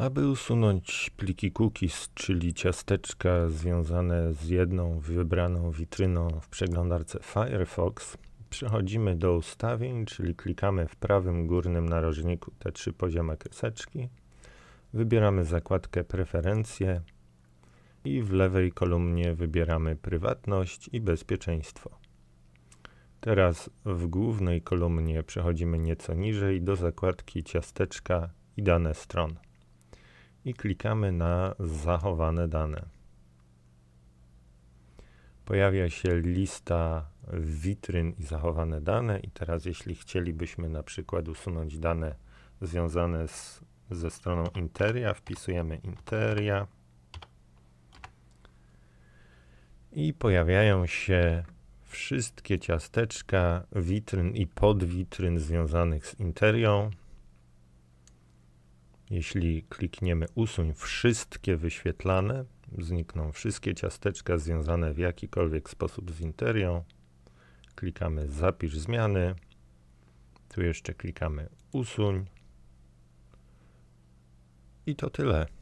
Aby usunąć pliki cookies, czyli ciasteczka związane z jedną wybraną witryną w przeglądarce Firefox, przechodzimy do ustawień, czyli klikamy w prawym górnym narożniku te trzy poziome kreseczki, wybieramy zakładkę preferencje i w lewej kolumnie wybieramy prywatność i bezpieczeństwo. Teraz w głównej kolumnie przechodzimy nieco niżej do zakładki ciasteczka i dane stron i klikamy na zachowane dane. Pojawia się lista witryn i zachowane dane i teraz jeśli chcielibyśmy na przykład usunąć dane związane z, ze stroną interia, wpisujemy interia i pojawiają się wszystkie ciasteczka witryn i podwitryn związanych z interią. Jeśli klikniemy usuń wszystkie wyświetlane, znikną wszystkie ciasteczka związane w jakikolwiek sposób z interią. Klikamy zapisz zmiany. Tu jeszcze klikamy usuń. I to tyle.